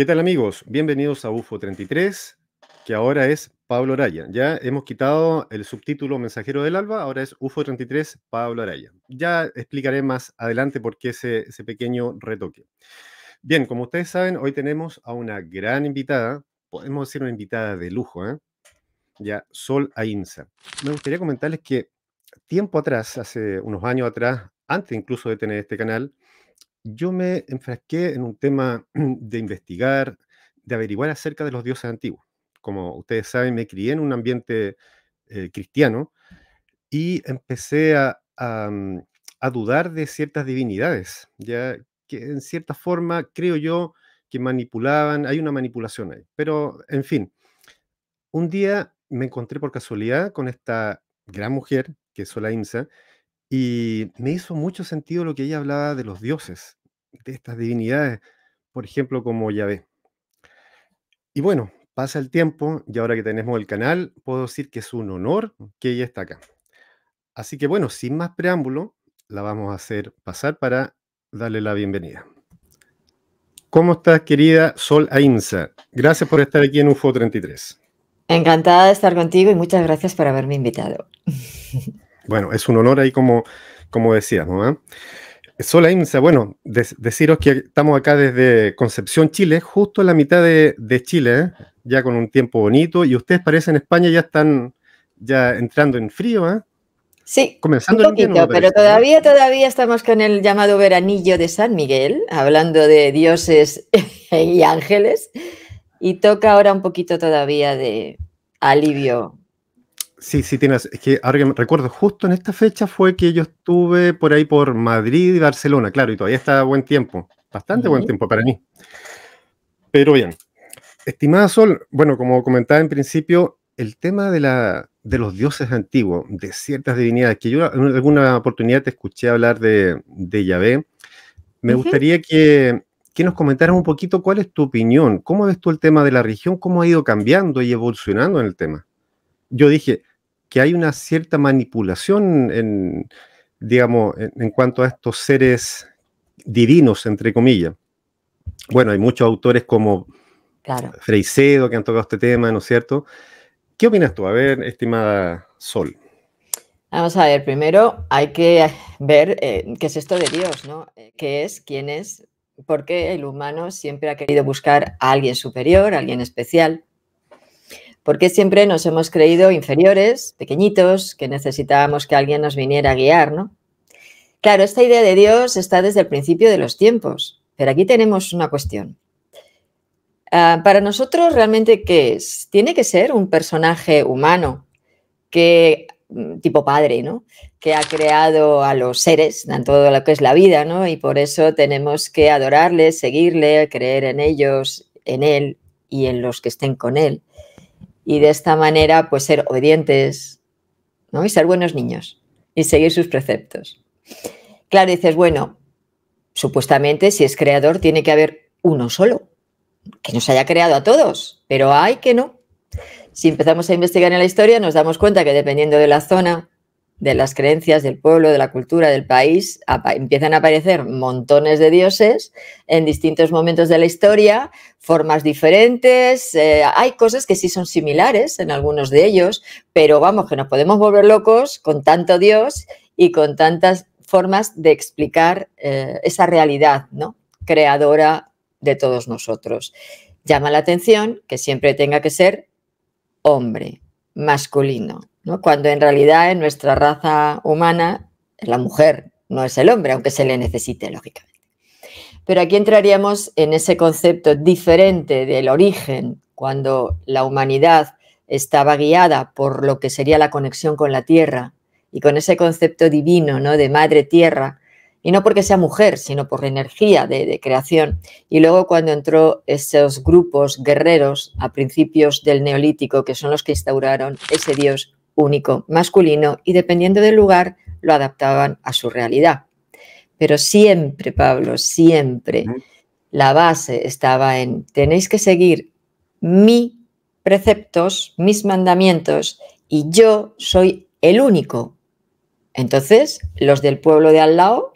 ¿Qué tal amigos? Bienvenidos a UFO 33, que ahora es Pablo Araya. Ya hemos quitado el subtítulo Mensajero del Alba, ahora es UFO 33 Pablo Araya. Ya explicaré más adelante por qué ese, pequeño retoque. Bien, como ustedes saben, hoy tenemos a una gran invitada, podemos decir una invitada de lujo, ¿eh? ya Sol Ainsa. Me gustaría comentarles que tiempo atrás, hace unos años atrás, antes incluso de tener este canal, yo me enfrasqué en un tema de investigar, de averiguar acerca de los dioses antiguos. Como ustedes saben, me crié en un ambiente eh, cristiano y empecé mm, a, dudar de ciertas divinidades, ya que en cierta forma creo yo que manipulaban, hay una manipulación ahí. Pero, en fin, un día me encontré por casualidad con esta gran mujer, que es la Imsa, y me hizo mucho sentido lo que ella hablaba de los dioses, de estas divinidades, por ejemplo, como Yahvé. Y bueno, pasa el tiempo y ahora que tenemos el canal, puedo decir que es un honor que ella está acá. Así que bueno, sin más preámbulo, la vamos a hacer pasar para darle la bienvenida. ¿Cómo estás, querida Sol Ainsa? Gracias por estar aquí en UFO 33. Encantada de estar contigo y muchas gracias por haberme invitado. Bueno, es un honor ahí como, como decías, ¿no? ¿Ah? Sola bueno, deciros que estamos acá desde Concepción, Chile, justo en la mitad de, Chile, ¿eh? ya con un tiempo bonito, y ustedes parece en España ya están ya entrando en frío, ¿eh? Sí, comenzando un poquito, pero todavía, todavía estamos con el llamado veranillo de San Miguel, hablando de dioses y ángeles, y toca ahora un poquito todavía de alivio Sí, sí, tienes. Es que ahora que me recuerdo, justo en esta fecha fue que yo estuve por ahí por Madrid y Barcelona, claro, y todavía está buen tiempo, bastante buen tiempo para mí. Pero bien, estimada Sol, bueno, como comentaba en principio, el tema de, la, de los dioses antiguos, de ciertas divinidades, que yo en alguna oportunidad te escuché hablar de, de Yahvé, me gustaría que, que nos comentaras un poquito cuál es tu opinión, cómo ves tú el tema de la religión, cómo ha ido cambiando y evolucionando en el tema. Yo dije, que hay una cierta manipulación en, digamos, en, cuanto a estos seres divinos, entre comillas. Bueno, hay muchos autores como claro. Freicedo que han tocado este tema, ¿no es cierto? ¿Qué opinas tú? A ver, estimada Sol. Vamos a ver, primero hay que ver eh, qué es esto de Dios, ¿no? Eh, ¿Qué es? ¿Quién es? Porque el humano siempre ha querido buscar a alguien superior, a alguien especial porque siempre nos hemos creído inferiores, pequeñitos, que necesitábamos que alguien nos viniera a guiar, ¿no? Claro, esta idea de Dios está desde el principio de los tiempos, pero aquí tenemos una cuestión. Ah, para nosotros, realmente, ¿qué es? Tiene que ser un personaje humano, que, mm, tipo padre, ¿no? Que ha creado a los seres, en todo lo que es la vida, ¿no? Y por eso tenemos que adorarle, seguirle, creer en ellos, en él y en los que estén con él y de esta manera pues ser obedientes ¿no? y ser buenos niños y seguir sus preceptos. Claro, dices, bueno, supuestamente si es creador tiene que haber uno solo, que nos haya creado a todos, pero hay que no. Si empezamos a investigar en la historia nos damos cuenta que dependiendo de la zona de las creencias del pueblo, de la cultura, del país, empiezan a aparecer montones de dioses en distintos momentos de la historia, formas diferentes, eh, hay cosas que sí son similares en algunos de ellos, pero vamos, que nos podemos volver locos con tanto dios y con tantas formas de explicar eh, esa realidad ¿no? creadora de todos nosotros. Llama la atención que siempre tenga que ser hombre, masculino, cuando en realidad en nuestra raza humana la mujer no es el hombre, aunque se le necesite, lógicamente. Pero aquí entraríamos en ese concepto diferente del origen, cuando la humanidad estaba guiada por lo que sería la conexión con la tierra y con ese concepto divino ¿no? de madre tierra y no porque sea mujer, sino por la energía de, creación. Y luego cuando entró esos grupos guerreros a principios del neolítico, que son los que instauraron ese dios único masculino, y dependiendo del lugar lo adaptaban a su realidad. Pero siempre, Pablo, siempre la base estaba en tenéis que seguir mis preceptos, mis mandamientos, y yo soy el único entonces, los del pueblo de al lado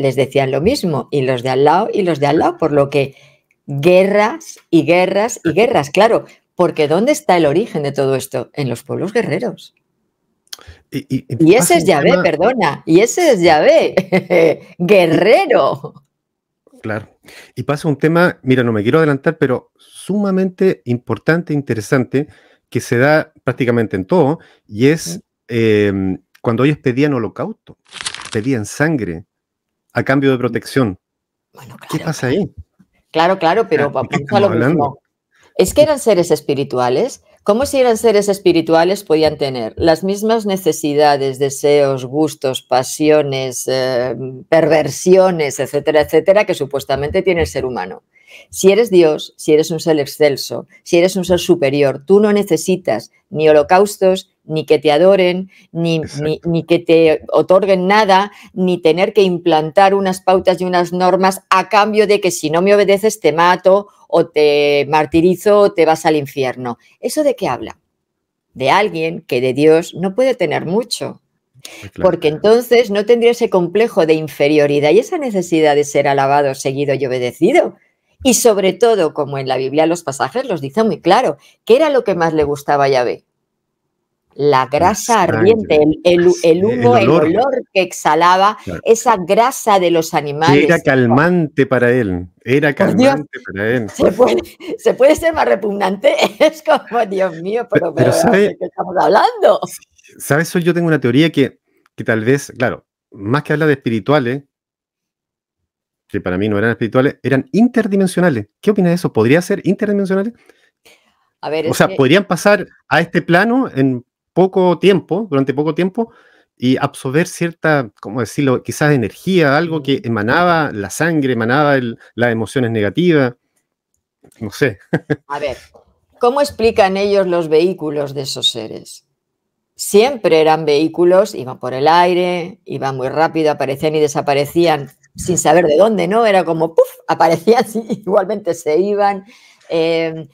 les decían lo mismo, y los de al lado y los de al lado, por lo que guerras y guerras y guerras, claro, porque ¿dónde está el origen de todo esto? En los pueblos guerreros. Y, ese es Yahvé, perdona, y ese es Yahvé, guerrero. Claro. Y pasa un tema, mira, no me quiero adelantar, pero sumamente importante, interesante, que se da prácticamente en todo, y es eh, cuando ellos pedían holocausto, pedían sangre, a cambio de protección. ¿Qué pasa ahí? Claro, claro, pero ah, Es que eran seres espirituales ¿Cómo si eran seres espirituales podían tener las mismas necesidades, deseos, gustos, pasiones, em, perversiones, etcétera, etcétera, que supuestamente tiene el ser humano? Si eres Dios, si eres un ser excelso, si eres un ser superior, tú no necesitas ni holocaustos, ni que te adoren, ni, ni, que te otorguen nada, ni tener que implantar unas pautas y unas normas a cambio de que si no me obedeces te mato o te martirizo o te vas al infierno. ¿Eso de qué habla? De alguien que de Dios no puede tener mucho. Porque entonces no tendría ese complejo de inferioridad y esa necesidad de ser alabado, seguido y obedecido. Y sobre todo, como en la Biblia los pasajes los dicen muy claro, ¿qué era lo que más le gustaba a Yahvé? la grasa ardiente, el, humo, el olor. que exhalaba, esa grasa de los animales. Era calmante para él, era calmante para él. ¿se puede, ser más repugnante, es como, Dios mío, pero, ¿de qué estamos hablando? ¿Sabes? Yo tengo una teoría que, tal vez, claro, más que hablar de espirituales, que para mí no eran espirituales, eran interdimensionales. ¿Qué opinas de eso? ¿Podría ser interdimensionales? o sea, podrían pasar a este plano en poco tiempo, durante poco tiempo, y absorber cierta, como decirlo, quizás energía, algo que mm. emanaba la sangre, emanaba las emociones negativas. No sé. A ver, ¿cómo explican ellos los vehículos de esos seres? Siempre eran vehículos, iban por el aire, iban muy rápido, aparecían y desaparecían sin saber de dónde, ¿no? Era como, ¡puf!, aparecían, igualmente se iban, eh,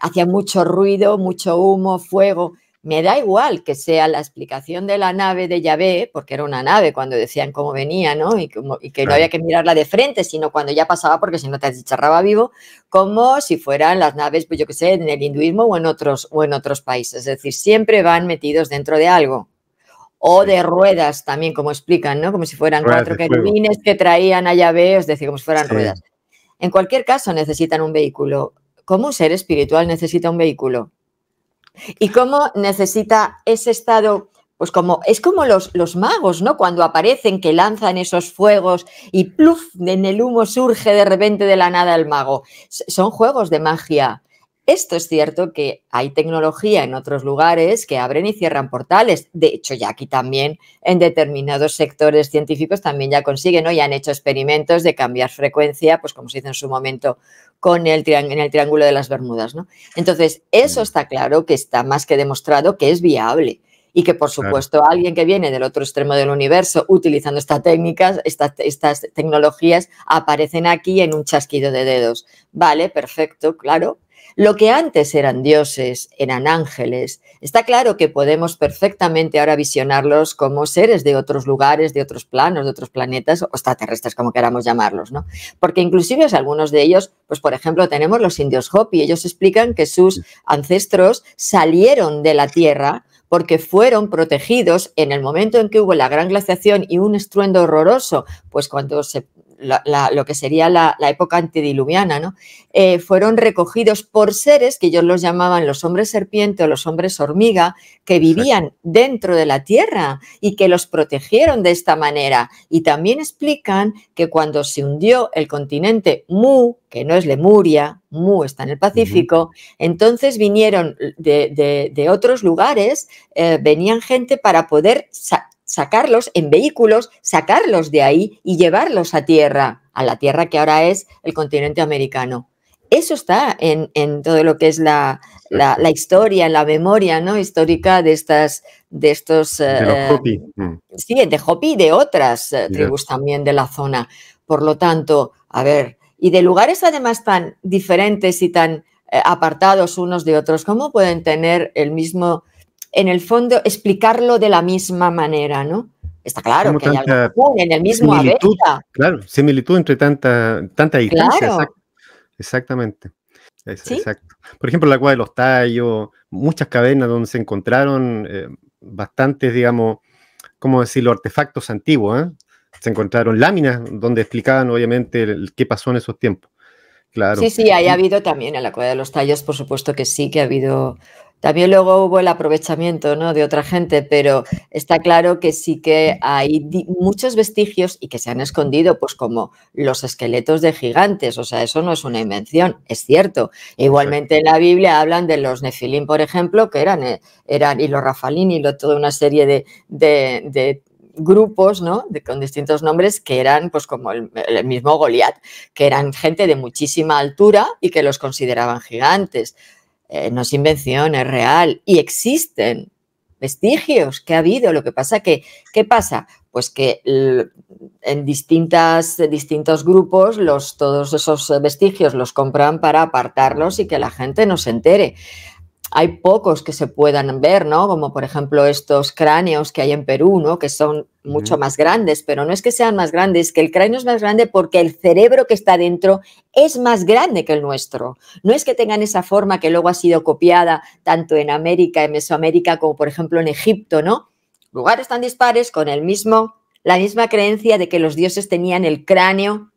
hacían mucho ruido, mucho humo, fuego. Me da igual que sea la explicación de la nave de Yahvé, porque era una nave cuando decían cómo venía, ¿no? Y, que no había que mirarla de frente, sino cuando ya pasaba, porque si no te charraba vivo, como si fueran las naves, pues yo que sé, en el hinduismo o en otros, o en otros países. Es decir, siempre van metidos dentro de algo o de ruedas también, como explican, ¿no? Como si fueran cuatro querubines que traían a Yahvé, es decir, como si fueran ruedas. En cualquier caso, necesitan un vehículo. como un ser espiritual necesita un vehículo? y cómo necesita ese estado pues como es como los, los, magos, ¿no? Cuando aparecen que lanzan esos fuegos y pluf, en el humo surge de repente de la nada el mago. son juegos de magia. Esto es cierto que hay tecnología en otros lugares que abren y cierran portales. De hecho, ya aquí también en determinados sectores científicos también ya consiguen, ¿no? Ya han hecho experimentos de cambiar frecuencia, pues como se hizo en su momento con el en el Triángulo de las Bermudas, ¿no? Entonces, eso mm. está claro que está más que demostrado que es viable y que por supuesto alguien que viene del otro extremo del universo utilizando estas técnicas, estas tecnologías, aparecen aquí en un chasquido de dedos. Vale, perfecto, claro, lo que antes eran dioses, eran ángeles, está claro que podemos perfectamente ahora visionarlos como seres de otros lugares, de otros planos, de otros planetas o extraterrestres, como queramos llamarlos, ¿no? Porque inclusive algunos de ellos, pues por ejemplo tenemos los indios Hopi, ellos explican que sus ancestros salieron de la Tierra porque fueron protegidos en el momento en que hubo la gran glaciación y un estruendo horroroso, pues cuando se lo que sería la, época antediluviana, ¿no? Eh, fueron recogidos por seres que ellos los llamaban los hombres serpiente o los hombres hormiga, que vivían dentro de la tierra y que los protegieron de esta manera. Y también explican que cuando se hundió el continente Mu, que no es Lemuria, Mu está en el Pacífico, entonces vinieron de, otros lugares, eh, venían gente para poder sacarlos en vehículos, sacarlos de ahí y llevarlos a tierra, a la tierra que ahora es el continente americano. Eso está en, todo lo que es la, la, la, historia, la memoria ¿no? histórica de estas, de estos... De eh, mm. Sí, de Hopi y de otras eh, tribus también de la zona. Por lo tanto, a ver, y de lugares además tan diferentes y tan eh, apartados unos de otros, ¿cómo pueden tener el mismo en el fondo, explicarlo de la misma manera, ¿no? Está claro que hay en el mismo similitud, Claro, similitud entre tanta, tanta distancia. exactamente. Exacto. Por ejemplo, la cueva de los tallos, muchas cadenas donde se encontraron eh, bastantes, digamos, ¿cómo decirlo?, artefactos antiguos. ¿eh? Se encontraron láminas donde explicaban, obviamente, qué pasó en esos tiempos. Claro. Sí, sí, ahí ha habido también en la Cueva de los Tallos, por supuesto que sí, que ha habido también luego hubo el aprovechamiento ¿no? de otra gente, pero está claro que sí que hay muchos vestigios y que se han escondido, pues como los esqueletos de gigantes, o sea, eso no es una invención, es cierto. Igualmente en la Biblia hablan de los nefilim, por ejemplo, que eran, eh, eran y los rafalín y lo, toda una serie de, de, grupos, ¿no? De, con distintos nombres que eran, pues como el, el, mismo Goliat, que eran gente de muchísima altura y que los consideraban gigantes. Eh, no es invención, es real y existen vestigios que ha habido. Lo que pasa que, ¿qué pasa? Pues que mm, en distintas, distintos grupos los, todos esos vestigios los compran para apartarlos y que la gente no se entere hay pocos que se puedan ver, ¿no? Como por ejemplo estos cráneos que hay en Perú, ¿no? Que son mucho más grandes, pero no es que sean más grandes, que el cráneo es más grande porque el cerebro que está dentro es más grande que el nuestro. No es que tengan esa forma que luego ha sido copiada tanto en América, en Mesoamérica, como por ejemplo en Egipto, ¿no? Lugares tan dispares con el mismo, la misma creencia de que los dioses tenían el cráneo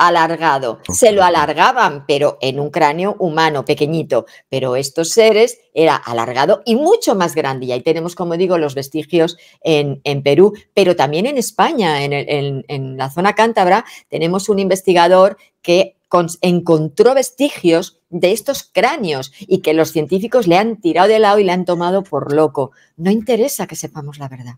alargado. Se lo alargaban, pero en un cráneo humano, pequeñito. Pero estos seres era alargado y mucho más grande. Y ahí tenemos, como digo, los vestigios en, Perú, pero también en España, en, en la zona cántabra, tenemos un investigador que encontró vestigios de estos cráneos y que los científicos le han tirado de lado y le han tomado por loco. No interesa que sepamos la verdad.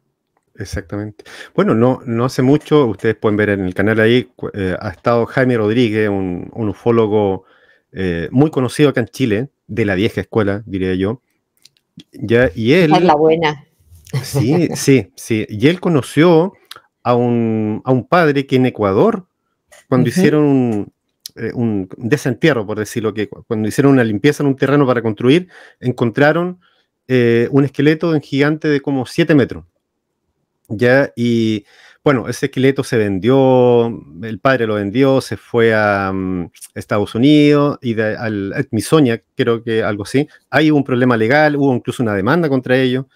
Exactamente. Bueno, no, no hace mucho, ustedes pueden ver en el canal ahí, eh, ha estado Jaime Rodríguez, un, ufólogo eh, muy conocido acá en Chile, de la vieja escuela, diría yo. Ya, y él... Es la buena. Sí, sí, sí. Y él conoció a un, padre que en Ecuador, cuando hicieron eh, un, desentierro, por decirlo que, cuando hicieron una limpieza en un terreno para construir, encontraron un esqueleto de un gigante de como 7 metros ¿ya? Y bueno, ese esqueleto se vendió, el padre lo vendió, se fue a mm, Estados Unidos y al Edmisonia, creo que algo así. Hay un problema legal, hubo incluso una demanda contra ellos.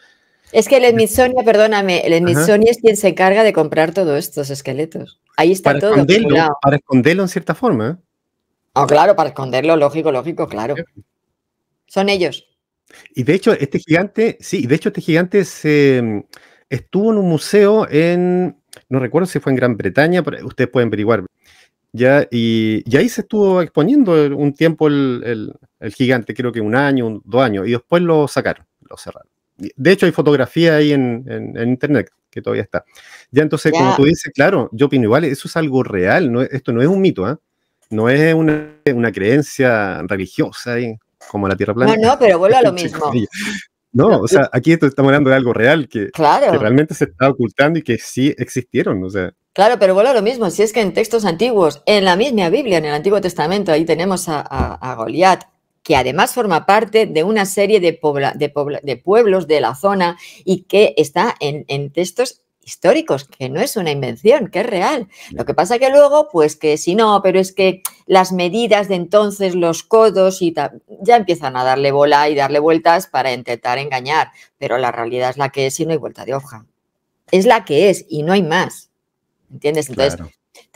Es que el Smithsonian, perdóname, el Smithsonian es quien se encarga de comprar todos estos esqueletos. Ahí está para todo. Esconderlo, para esconderlo en cierta forma. ¿eh? Ah, claro, para esconderlo, lógico, lógico, claro. Son ellos. Y de hecho, este gigante, sí, de hecho, este gigante se mm, estuvo en un museo en, no recuerdo si fue en Gran Bretaña, pero ustedes pueden averiguar. Ya, y, ahí se estuvo exponiendo un tiempo el, el, gigante, creo que un año, dos años, y después lo sacaron, lo cerraron. De hecho, hay fotografía ahí en, en, internet que todavía está. Ya entonces, como tú dices, claro, yo opino igual, eso es algo real, no, esto no es un mito, ¿ah? no es una, una creencia religiosa como la Tierra plana. No, no, pero vuelvo a lo mismo. No, o sea, aquí estamos hablando de algo real que, realmente se está ocultando y que sí existieron, Claro, pero vuelvo a lo mismo, si es que en textos antiguos, en la misma Biblia, en el Antiguo Testamento, ahí tenemos a, Goliat, que además forma parte de una serie de, pueblos de la zona y que está en, en textos históricos, que no es una invención, que es real. Lo que pasa que luego, pues que si no, pero es que las medidas de entonces, los codos y tal, ya empiezan a darle bola y darle vueltas para intentar engañar, pero la realidad es la que es y no hay vuelta de hoja. Es la que es y no hay más. ¿Entiendes? Entonces,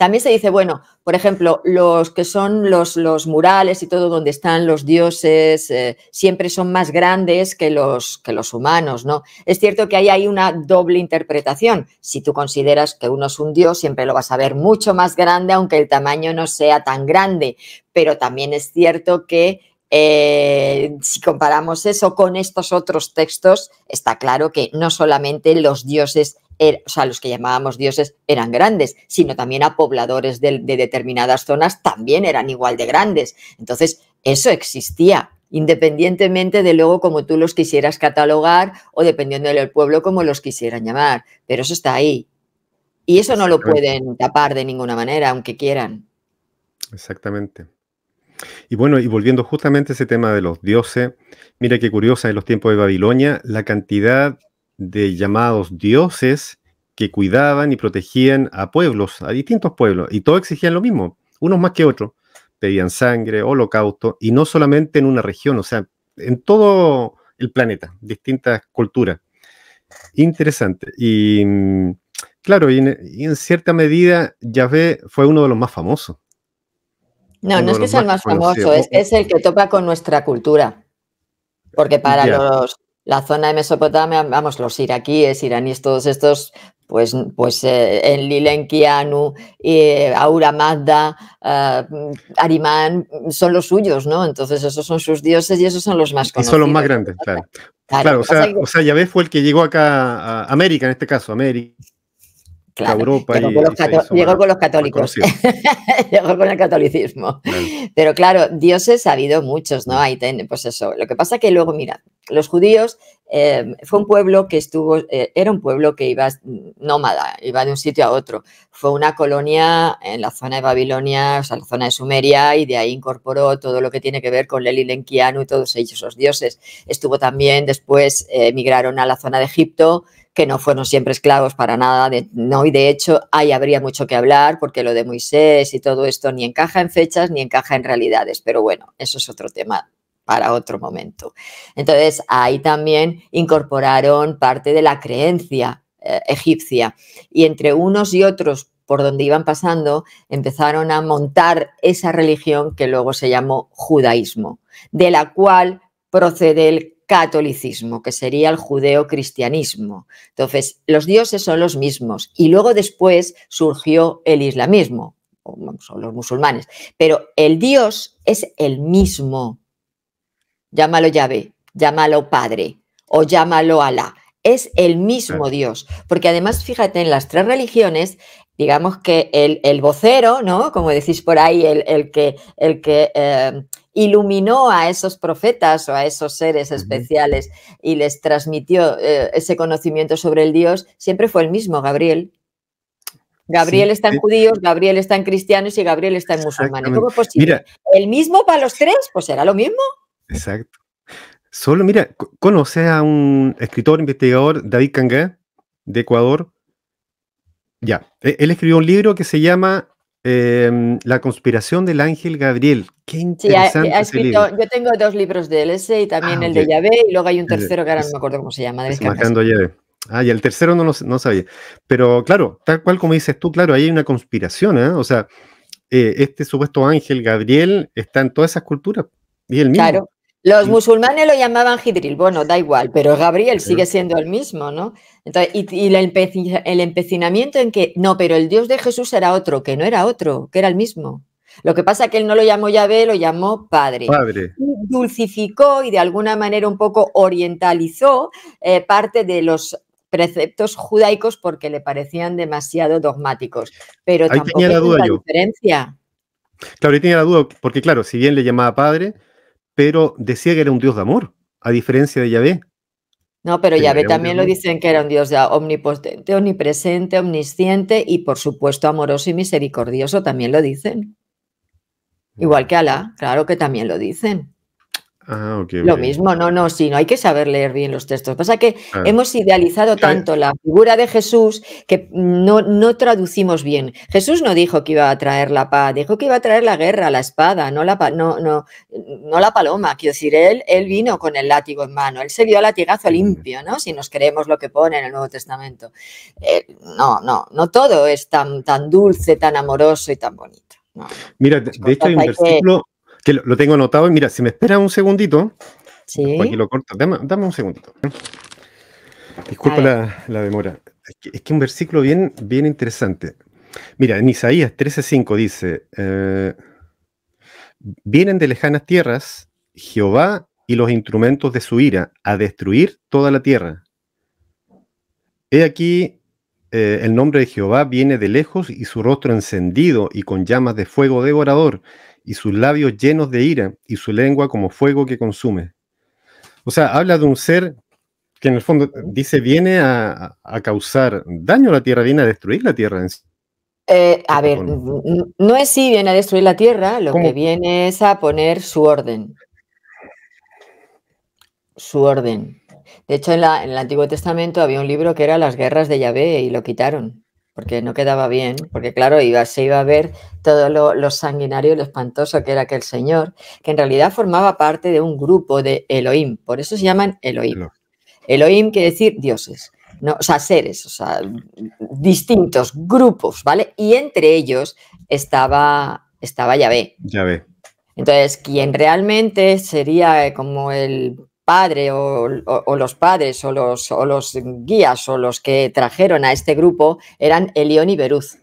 también se dice, bueno, por ejemplo, los que son los, los murales y todo donde están los dioses eh, siempre son más grandes que los, que los humanos, ¿no? Es cierto que ahí hay una doble interpretación. Si tú consideras que uno es un dios, siempre lo vas a ver mucho más grande, aunque el tamaño no sea tan grande. Pero también es cierto que eh, si comparamos eso con estos otros textos, está claro que no solamente los dioses Er, o sea, los que llamábamos dioses eran grandes, sino también a pobladores de, de determinadas zonas también eran igual de grandes. Entonces, eso existía independientemente de luego como tú los quisieras catalogar o dependiendo del pueblo como los quisieran llamar, pero eso está ahí. Y eso no lo pueden tapar de ninguna manera, aunque quieran. Exactamente. Y bueno, y volviendo justamente a ese tema de los dioses, mira qué curiosa en los tiempos de Babilonia, la cantidad de llamados dioses que cuidaban y protegían a pueblos, a distintos pueblos, y todos exigían lo mismo, unos más que otros. Pedían sangre, holocausto, y no solamente en una región, o sea, en todo el planeta, distintas culturas. Interesante. Y mm, claro, y en, cierta medida, Yahvé fue uno de los más famosos. No, no es que sea el más, famoso, es, el que toca con nuestra cultura. Porque para los la zona de Mesopotamia, vamos, los iraquíes, iraníes, todos estos, pues, pues eh, en eh, Aura Mazda, eh, Arimán, son los suyos, ¿no? Entonces esos son sus dioses y esos son los más conocidos. Y son los más grandes, claro. Claro, o, sea, o sea, Yahvé fue el que llegó acá a América, en este caso, América. Claro, Europa llegó, con los católicos, llegó con el catolicismo. Pero claro, dioses ha habido muchos, ¿no? Ahí ten, pues eso. Lo que pasa que luego, mira, los judíos eh, fue un pueblo que estuvo, eh, era un pueblo que iba nómada, iba de un sitio a otro. Fue una colonia en la zona de Babilonia, o sea, la zona de Sumeria, y de ahí incorporó todo lo que tiene que ver con Leli Lenkianu y todos ellos, esos dioses. Estuvo también, después eh, emigraron a la zona de Egipto, que no fueron siempre esclavos para nada, de, no, y de hecho ahí habría mucho que hablar, porque lo de Moisés y todo esto ni encaja en fechas ni encaja en realidades, pero bueno, eso es otro tema para otro momento. Entonces ahí también incorporaron parte de la creencia eh, egipcia y entre unos y otros por donde iban pasando, empezaron a montar esa religión que luego se llamó judaísmo, de la cual procede el catolicismo, que sería el judeocristianismo. Entonces, los dioses son los mismos y luego después surgió el islamismo, o los musulmanes, pero el dios es el mismo. Llámalo Yahvé, llámalo Padre o llámalo Alá. Es el mismo Dios, porque además, fíjate, en las tres religiones digamos que el, vocero, ¿no? Como decís por ahí, el, que, el que eh, iluminó a esos profetas o a esos seres especiales y les transmitió eh, ese conocimiento sobre el Dios, siempre fue el mismo, Gabriel. Gabriel está en judíos, Gabriel está en cristianos y Gabriel está en musulmanes. ¿Cómo es posible? ¿El mismo para los tres? Pues será lo mismo. Exacto. Solo, mira, conoce a un escritor, investigador, David Cangué, de Ecuador. Ya, e, él escribió un libro que se llama Em, la conspiración del ángel Gabriel. Qué eh, interesante. Yo tengo dos libros de él, ese y también ah, el de Yahvé, y luego hay un tercero que ahora no me acuerdo cómo se llama. marcando Ah, y el tercero no, lo, no sabía. Pero claro, tal cual como dices tú, claro, ahí hay una conspiración, ¿eh? O sea, eh, este supuesto ángel Gabriel está en todas esas culturas. Y el mismo. Claro. Los mm. musulmanes lo llamaban Hidril, bueno, da igual, pero Gabriel sigue siendo el mismo, ¿no? y, el, empecinamiento en que, no, pero el Dios de Jesús era otro, que no era otro, que era el mismo. Lo que pasa es que él no lo llamó Yahvé, lo llamó Padre. Padre. dulcificó y de alguna manera un poco orientalizó eh, parte de los preceptos judaicos porque le parecían demasiado dogmáticos. Pero tampoco tenía la diferencia. Claro, yo tenía la duda, porque claro, si bien le llamaba Padre pero decía que era un dios de amor, a diferencia de Yahvé. No, pero Yahvé también lo dicen que era un dios ya omnipotente, omnipresente, omnisciente y por supuesto amoroso y misericordioso, también lo dicen. Igual que Alá, claro que también lo dicen. Ah, lo mismo, no, no, sí, no hay que saber leer bien los textos. Pasa que ah. hemos idealizado tanto la figura de Jesús que no, no traducimos bien. Jesús no dijo que iba a traer la paz, dijo que iba a traer la guerra, la espada, no la, no, no, no la paloma. Quiero decir, él, él vino con el látigo en mano, él se dio a latigazo mm. limpio, ¿no? Si nos creemos lo que pone en el Nuevo Testamento. Eh, no, no, no todo es tan, tan dulce, tan amoroso y tan bonito. Mira, de, hecho hay un versículo que lo, tengo anotado y mira, si me espera un segundito, ¿Sí? lo corto, dame, un segundito. Disculpa la, demora. Es que, es un versículo bien, bien interesante. Mira, en Isaías 13:5 dice, eh, vienen de lejanas tierras Jehová y los instrumentos de su ira a destruir toda la tierra. He aquí, eh, el nombre de Jehová viene de lejos y su rostro encendido y con llamas de fuego devorador y sus labios llenos de ira, y su lengua como fuego que consume. O sea, habla de un ser que en el fondo dice viene a, causar daño a la tierra, viene a destruir la tierra eh, a ver, no es si viene a destruir la tierra, lo que viene es a poner su orden. Su orden. De hecho, en, en, el Antiguo Testamento había un libro que era Las guerras de Yahvé y lo quitaron porque no quedaba bien, porque claro, iba, se iba a ver todo lo, sanguinario y lo espantoso que era aquel señor, que en realidad formaba parte de un grupo de Elohim, por eso se llaman Elohim. Elohim quiere decir dioses, no, o sea, seres, o sea, distintos grupos, ¿vale? Y entre ellos estaba, estaba Yahvé. Yahvé. Entonces, quien realmente sería como el padre o, los padres o los, los, guías o los que trajeron a este grupo eran Elión y Beruz.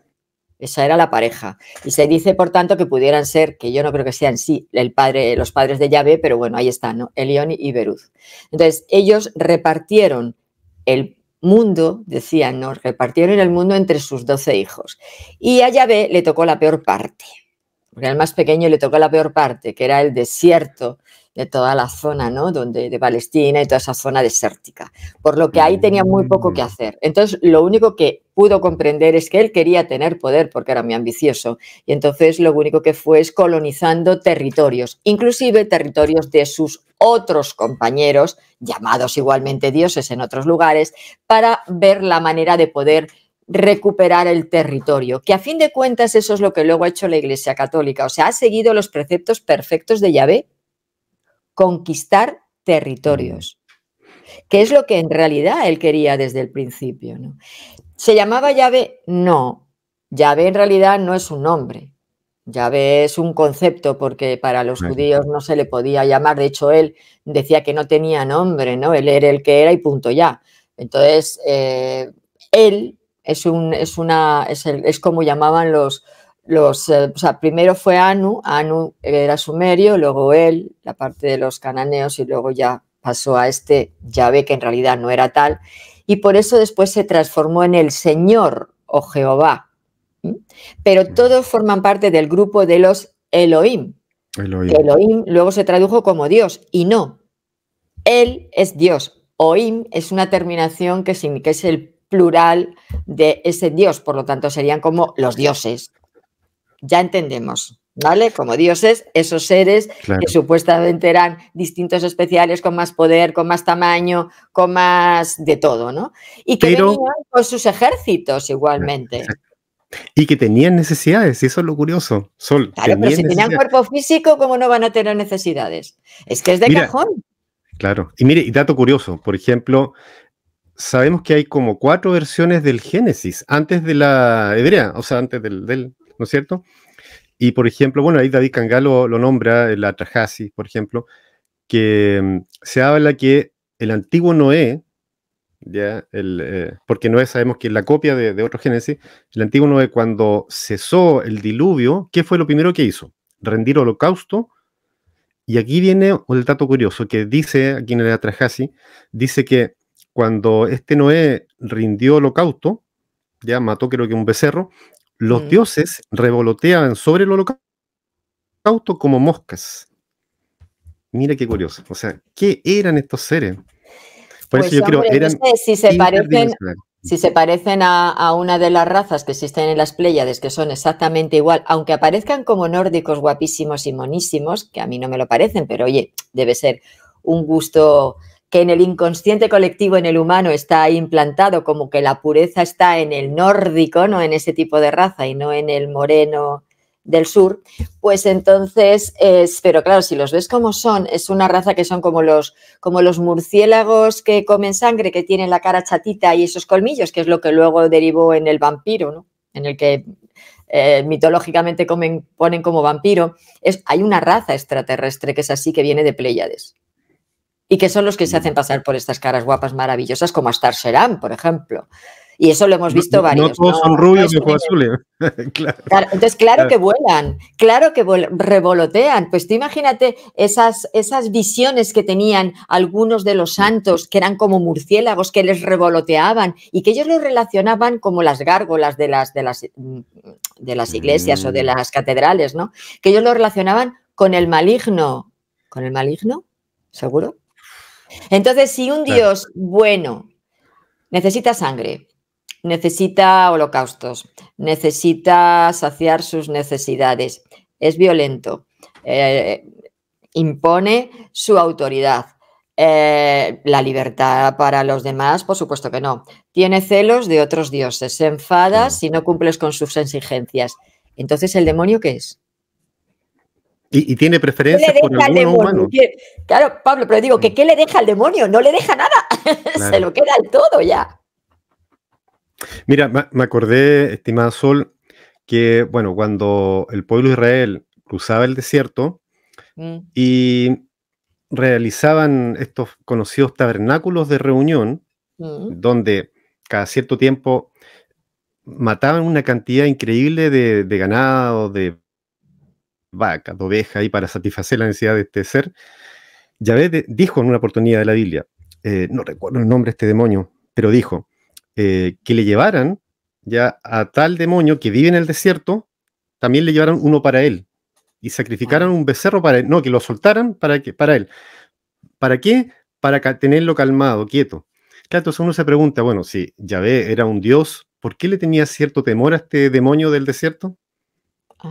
Esa era la pareja. Y se dice, por tanto, que pudieran ser, que yo no creo que sean sí el padre, los padres de Yahvé, pero bueno, ahí están, ¿no? Elión y Beruz. Entonces, ellos repartieron el mundo, decían, ¿no? Repartieron el mundo entre sus doce hijos. Y a Yahvé le tocó la peor parte, porque al más pequeño le tocó la peor parte, que era el desierto de toda la zona, ¿no? Donde, de Palestina y toda esa zona desértica. Por lo que ahí tenía muy poco que mm. hacer. Entonces, lo único que pudo comprender es que él quería tener poder porque era muy ambicioso. Y entonces lo único que fue es colonizando territorios, inclusive territorios de sus otros compañeros, llamados igualmente dioses en otros lugares, para ver la manera de poder recuperar el territorio, que a fin de cuentas eso es lo que luego ha hecho la Iglesia Católica, o sea, ha seguido los preceptos perfectos de Yahvé conquistar territorios, que es lo que en realidad él quería desde el principio. ¿Se llamaba llave? No, llave en realidad no es un nombre. Llave es un concepto porque para los judíos no se le podía llamar. De hecho, él decía que no tenía nombre, ¿no? Él era el que era y punto ya. Entonces, eh, él es, un, es, una, es, es como llamaban los, los, eh, o sea, primero fue Anu, Anu era sumerio, luego él, la parte de los cananeos y luego ya pasó a este Yahvé que en realidad no era tal y por eso después se transformó en el Señor o oh Jehová. Pero todos forman parte del grupo de los Elohim. Elohim. Elohim luego se tradujo como Dios y no. Él es Dios. Oim es una terminación que, que es el plural de ese Dios, por lo tanto serían como los dioses ya entendemos, ¿vale? Como dioses, esos seres que supuestamente eran distintos especiales, con más poder, con más tamaño, con más de todo, ¿no? Y que venían con sus ejércitos igualmente. Y que tenían necesidades, y eso es lo curioso. Sol, claro, pero si tenían cuerpo físico, ¿cómo no van a tener necesidades? Es que es de cajón. Claro, y mire, y dato curioso, por ejemplo, sabemos que hay como cuatro versiones del Génesis antes de la hebrea, o sea, antes del, ¿no es cierto? Y por ejemplo, bueno, ahí David Cangalo lo, nombra, el la Trajasi, por ejemplo, que mm, se habla que el antiguo Noé, ¿ya? El, eh, porque Noé sabemos que es la copia de, otro Génesis, el antiguo Noé cuando cesó el diluvio, ¿qué fue lo primero que hizo? Rendir holocausto. Y aquí viene el dato curioso que dice, aquí en el Trajasi, dice que cuando este Noé rindió holocausto, ya mató creo que un becerro, los dioses revoloteaban sobre el holocausto como moscas. Mira qué curioso. O sea, ¿qué eran estos seres? Por eso pues, yo eran si se parecen, a, una de las razas que existen en las Pléyades, que son exactamente igual, aunque aparezcan como nórdicos guapísimos y monísimos, que a mí no me lo parecen, pero oye, debe ser un gusto que en el inconsciente colectivo, en el humano, está implantado como que la pureza está en el nórdico, no en ese tipo de raza y no en el moreno del sur, pues entonces, pero claro, si los ves como son, es una raza que son como los, como los murciélagos que comen sangre, que tienen la cara chatita y esos colmillos, que es lo que luego derivó en el vampiro, en el que eh, mitológicamente comen, ponen como vampiro. Es, hay una raza extraterrestre que es así, que viene de Pléyades y que son los que se mm. hacen pasar por estas caras guapas maravillosas como Star Serán, por ejemplo. Y eso lo hemos visto varios. No todos son rubios Entonces, claro, que vuelan, claro que revolotean. Pues tú imagínate esas, esas visiones que tenían algunos de los santos, que eran como murciélagos, que les revoloteaban y que ellos lo relacionaban como las gárgolas de las, de las, mm, de las iglesias o de mm. las catedrales, ¿no? Que ellos lo relacionaban con el maligno. ¿Con el maligno? ¿Seguro? Entonces, si un Dios bueno necesita sangre, necesita holocaustos, necesita saciar sus necesidades, es violento, eh, impone su autoridad. Eh, la libertad para los demás, por supuesto que no. Tiene celos de otros dioses, se enfada si no cumples con sus exigencias. Entonces, ¿el demonio qué es? Y, tiene preferencia por el humano. Claro, Pablo, pero digo, ¿que mm. ¿qué le deja al demonio? No le deja nada. Se lo queda el todo ya. Mira, me acordé, estimada Sol, que, bueno, cuando el pueblo de Israel cruzaba el desierto mm. y realizaban estos conocidos tabernáculos de reunión, mm. donde cada cierto tiempo mataban una cantidad increíble de ganado, de Vaca, oveja, ahí y para satisfacer la necesidad de este ser, Yahvé dijo en una oportunidad de la Biblia, eh, no recuerdo el nombre de este demonio, pero dijo eh, que le llevaran ya a tal demonio que vive en el desierto, también le llevaran uno para él y sacrificaran un becerro para él, no, que lo soltaran para, que, para él. ¿Para qué? Para tenerlo calmado, quieto. Claro, entonces uno se pregunta, bueno, si Yahvé era un dios, ¿por qué le tenía cierto temor a este demonio del desierto?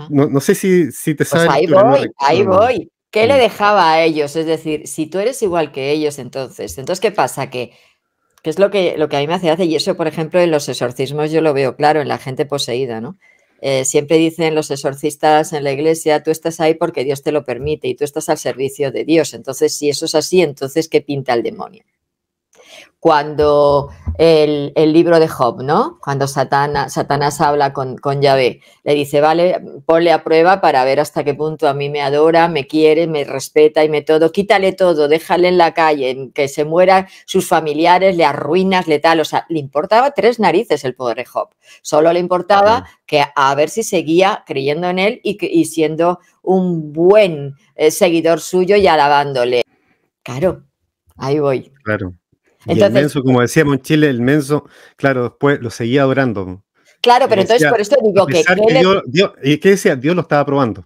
No, sé si, te pues sabes. ahí voy, ahí voy. ¿Qué le dejaba a ellos? Es decir, si tú eres igual que ellos, entonces, entonces ¿qué pasa? Que, es lo que, lo que a mí me hace y eso, por ejemplo, en los exorcismos yo lo veo claro, en la gente poseída, ¿no? Eh, siempre dicen los exorcistas en la iglesia, tú estás ahí porque Dios te lo permite y tú estás al servicio de Dios. Entonces, si eso es así, entonces, ¿qué pinta el demonio? cuando el, libro de Job, ¿no? Cuando Satanás habla con, con Yahvé, le dice, vale, ponle a prueba para ver hasta qué punto a mí me adora, me quiere, me respeta y me todo, quítale todo, déjale en la calle, que se muera sus familiares, le arruinas, le tal, o sea, le importaba tres narices el poder de Job, solo le importaba que a ver si seguía creyendo en él y, siendo un buen eh, seguidor suyo y alabándole. Claro, ahí voy. Claro el menso, como decíamos en Chile, el menso, claro, después lo seguía adorando. Claro, pero entonces por esto digo que... ¿Y qué decía? Dios lo estaba probando.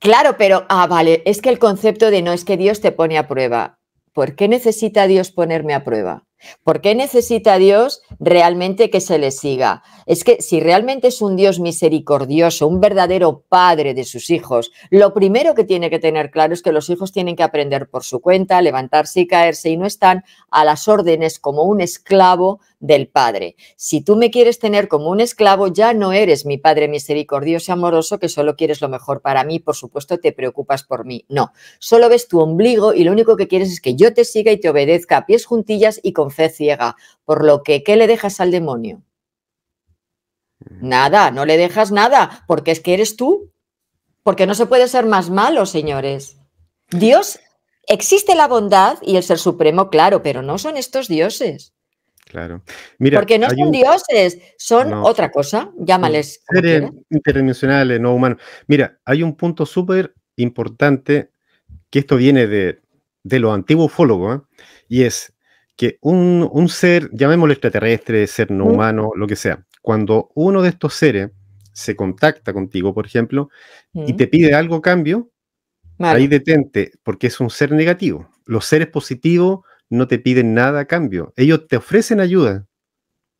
Claro, pero, ah, vale, es que el concepto de no es que Dios te pone a prueba. ¿Por qué necesita Dios ponerme a prueba? ¿Por qué necesita Dios realmente que se le siga? Es que si realmente es un Dios misericordioso, un verdadero padre de sus hijos, lo primero que tiene que tener claro es que los hijos tienen que aprender por su cuenta, levantarse y caerse y no están a las órdenes como un esclavo del padre. Si tú me quieres tener como un esclavo, ya no eres mi padre misericordioso y amoroso que solo quieres lo mejor para mí, por supuesto te preocupas por mí. No, solo ves tu ombligo y lo único que quieres es que yo te siga y te obedezca a pies juntillas y con fe ciega. Por lo que, ¿qué le dejas al demonio? Mm. Nada, no le dejas nada, porque es que eres tú. Porque no se puede ser más malo, señores. Dios, existe la bondad y el ser supremo, claro, pero no son estos dioses. Claro. Mira, porque no son dioses, son otra cosa, llámales. interdimensionales, no humanos. Mira, hay un punto súper importante que esto viene de, lo antiguo ufólogo ¿eh? y es que un, ser, llamémoslo extraterrestre, ser no mm. humano, lo que sea, cuando uno de estos seres se contacta contigo, por ejemplo, y mm. te pide algo cambio, Ahí detente, porque es un ser negativo. Los seres positivos no te piden nada a cambio. Ellos te ofrecen ayuda.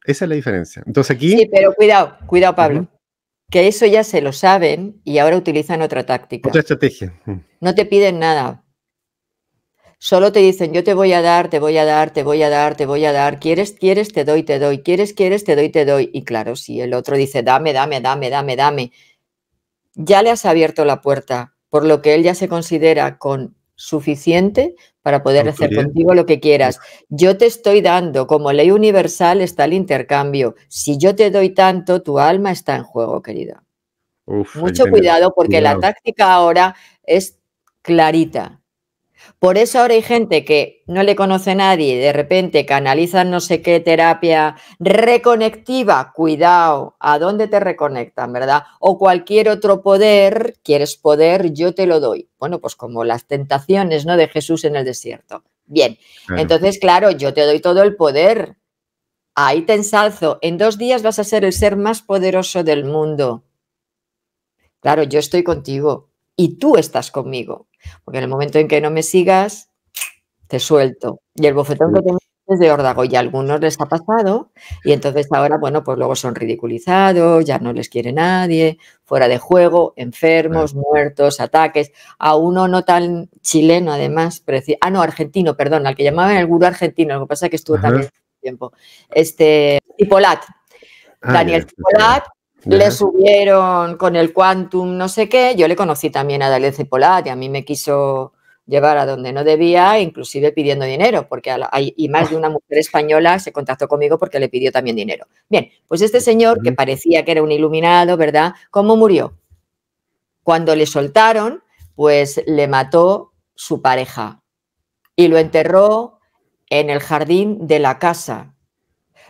Esa es la diferencia. Entonces aquí. Sí, pero cuidado, cuidado, Pablo. Que eso ya se lo saben y ahora utilizan otra táctica. Otra estrategia. Mm. No te piden nada. Solo te dicen, yo te voy a dar, te voy a dar, te voy a dar, te voy a dar, quieres, quieres, te doy, te doy, quieres, quieres, te doy, te doy. Y claro, si el otro dice, dame, dame, dame, dame, dame, ya le has abierto la puerta, por lo que él ya se considera con suficiente para poder hacer contigo lo que quieras. Yo te estoy dando, como ley universal está el intercambio. Si yo te doy tanto, tu alma está en juego, querida. Mucho cuidado porque la táctica ahora es clarita. Por eso ahora hay gente que no le conoce a nadie y de repente canalizan no sé qué terapia reconectiva, cuidado, ¿a dónde te reconectan, verdad? O cualquier otro poder, quieres poder, yo te lo doy. Bueno, pues como las tentaciones, ¿no? De Jesús en el desierto. Bien, entonces, claro, yo te doy todo el poder. Ahí te ensalzo. En dos días vas a ser el ser más poderoso del mundo. Claro, yo estoy contigo y tú estás conmigo. Porque en el momento en que no me sigas, te suelto. Y el bofetón que tengo es de órdago y a algunos les ha pasado y entonces ahora, bueno, pues luego son ridiculizados, ya no les quiere nadie, fuera de juego, enfermos, muertos, ataques. A uno no tan chileno, además, ah, no, argentino, perdón, al que llamaban el gurú argentino, lo que pasa es que estuvo Ajá. tiempo. Este, Tipolat. Ah, Daniel Tipolat le subieron con el Quantum, no sé qué. Yo le conocí también a Dalece Polat y a mí me quiso llevar a donde no debía, inclusive pidiendo dinero, porque hay, y más de una mujer española se contactó conmigo porque le pidió también dinero. Bien, pues este señor, que parecía que era un iluminado, ¿verdad? ¿Cómo murió? Cuando le soltaron, pues le mató su pareja y lo enterró en el jardín de la casa